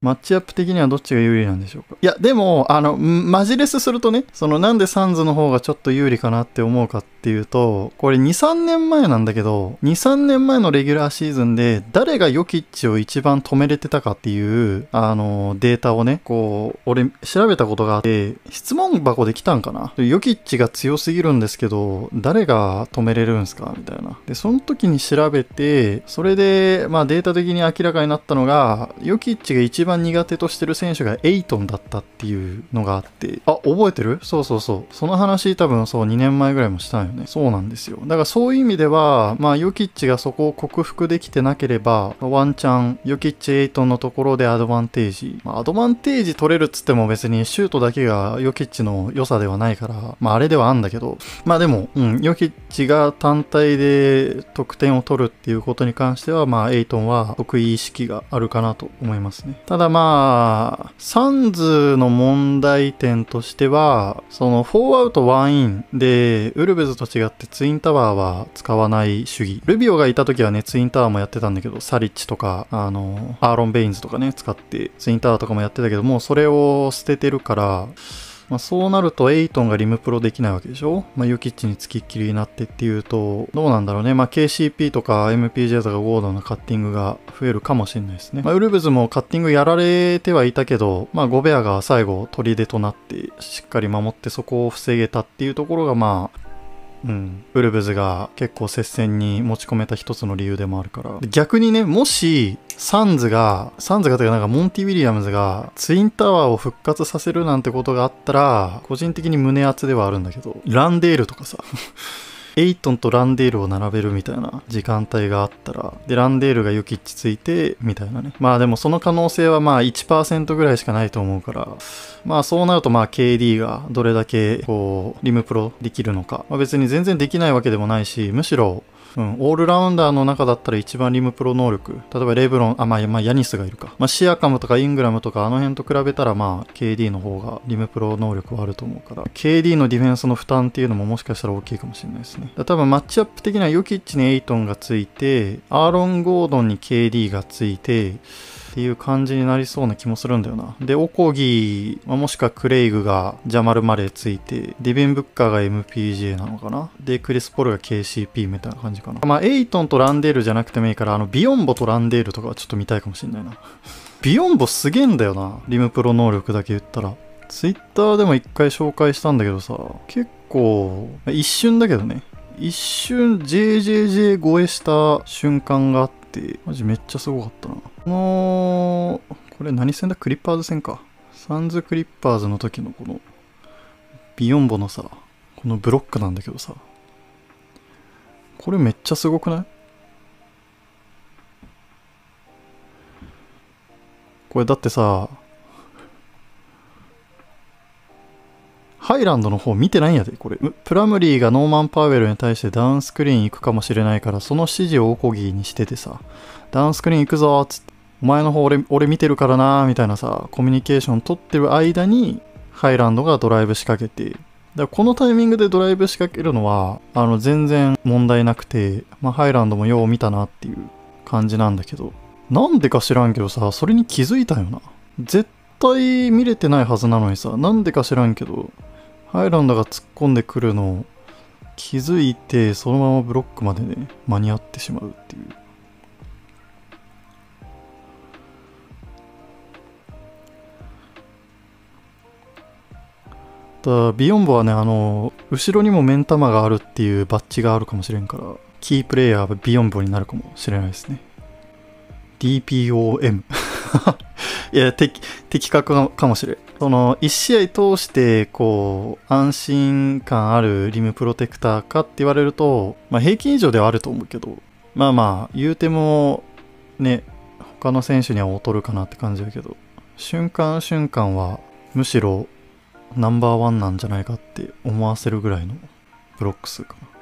マッチアップ的にはどっちが有利なんでしょうかいや、でも、あの、マジレスするとね、そのなんでサンズの方がちょっと有利かなって思うかっていうと、これ2、3年前なんだけど、2、3年前のレギュラーシーズンで、誰がヨキッチを一番止めれてたかっていう、あの、データをね、こう、俺調べたことがあって、質問箱で来たんかなヨキッチが強すぎるんですけど、誰が止めれるんすかみたいな。で、その時に調べて、それで、まあデータ的に明らかになったのが、ヨキッチが一番番苦手としてる選手がエイトンだったっていうのがあって、あ、覚えてるそうそうそう。その話多分そう2年前ぐらいもしたんよね。そうなんですよ。だからそういう意味では、まあヨキッチがそこを克服できてなければ、ワンチャン、ヨキッチエイトンのところでアドバンテージ。まあ、アドバンテージ取れるっつっても別にシュートだけがヨキッチの良さではないから、まああれではあんだけど、まあでも、うん、ヨキッチチが単体で得点を取るっていうことに関しては、まあ、エイトンは得意意識があるかなと思いますね。ただまあ、サンズの問題点としては、その4アウト1インで、ウルベズと違ってツインタワーは使わない主義。ルビオがいた時はね、ツインタワーもやってたんだけど、サリッチとか、あの、アーロン・ベインズとかね、使ってツインタワーとかもやってたけど、もうそれを捨ててるから、まあ、そうなるとエイトンがリムプロできないわけでしょ、まあ、ユキッチにつきっきりになってっていうと、どうなんだろうね。まあ、KCP とか MPJ とかゴードンのカッティングが増えるかもしれないですね。まあ、ウルブズもカッティングやられてはいたけど、まあ、ゴベアが最後、砦となってしっかり守ってそこを防げたっていうところが、まあ、うん、ウルブズが結構接戦に持ち込めた一つの理由でもあるから逆にねもしサンズがサンズがというかなんかモンティ・ウィリアムズがツインタワーを復活させるなんてことがあったら個人的に胸厚ではあるんだけどランデールとかさエイトンとランデールを並べるみたいな時間帯があったら、で、ランデールがユキッチついて、みたいなね。まあでもその可能性はまあ1%ぐらいしかないと思うから、まあそうなるとまあ KD がどれだけこう、リムプロできるのか。まあ別に全然できないわけでもないし、むしろ、うん、オールラウンダーの中だったら一番リムプロ能力。例えばレブロン、あ、まあ、まあ、ヤニスがいるか。まあ、シアカムとかイングラムとかあの辺と比べたらまあ、KD の方がリムプロ能力はあると思うから、KD のディフェンスの負担っていうのももしかしたら大きいかもしれないですね。多分マッチアップ的なヨキッチにエイトンがついて、アーロン・ゴードンに KD がついて、っていう感じになりそうな気もするんだよな。で、オコギ、もしくはクレイグがジャマル・マレーついて、ディビン・ブッカーが MPJ なのかな。で、クリス・ポルが KCP みたいな感じかな。まあ、エイトンとランデールじゃなくてもいいから、あの、ビヨンボとランデールとかはちょっと見たいかもしんないな。ビヨンボすげえんだよな。リムプロ能力だけ言ったら。ツイッターでも一回紹介したんだけどさ、結構、一瞬だけどね、一瞬 JJJ 超えした瞬間があって、マジめっちゃすごかったな。この、これ何戦だクリッパーズ戦か。サンズクリッパーズの時のこの、ビヨンボのさ、このブロックなんだけどさ、これめっちゃすごくないこれだってさ、イランドの方見てないんやで、これ。プラムリーがノーマン・パウエルに対してダウンスクリーン行くかもしれないから、その指示をオコギにしててさ、ダウンスクリーン行くぞっつって、お前の方俺俺見てるからなみたいなさ、コミュニケーション取ってる間に、ハイランドがドライブ仕掛けて、だからこのタイミングでドライブ仕掛けるのは、あの、全然問題なくて、まあ、ハイランドもよう見たなっていう感じなんだけど、なんでか知らんけどさ、それに気づいたよな。絶対見れてないはずなのにさ、なんでか知らんけど、ハイランダが突っ込んでくるのを気づいて、そのままブロックまでね、間に合ってしまうっていう。だビヨンボはねあの後ろにも目ん玉があるっていうバッジがあるかもしれんからキープレイヤーはビヨンボになるかもしれないですね DPOM いや的確かもしれんその1試合通してこう安心感あるリムプロテクターかって言われると、まあ、平均以上ではあると思うけどまあまあ言うてもね他の選手には劣るかなって感じだけど瞬間瞬間はむしろナンバーワンなんじゃないかって思わせるぐらいのブロック数かな。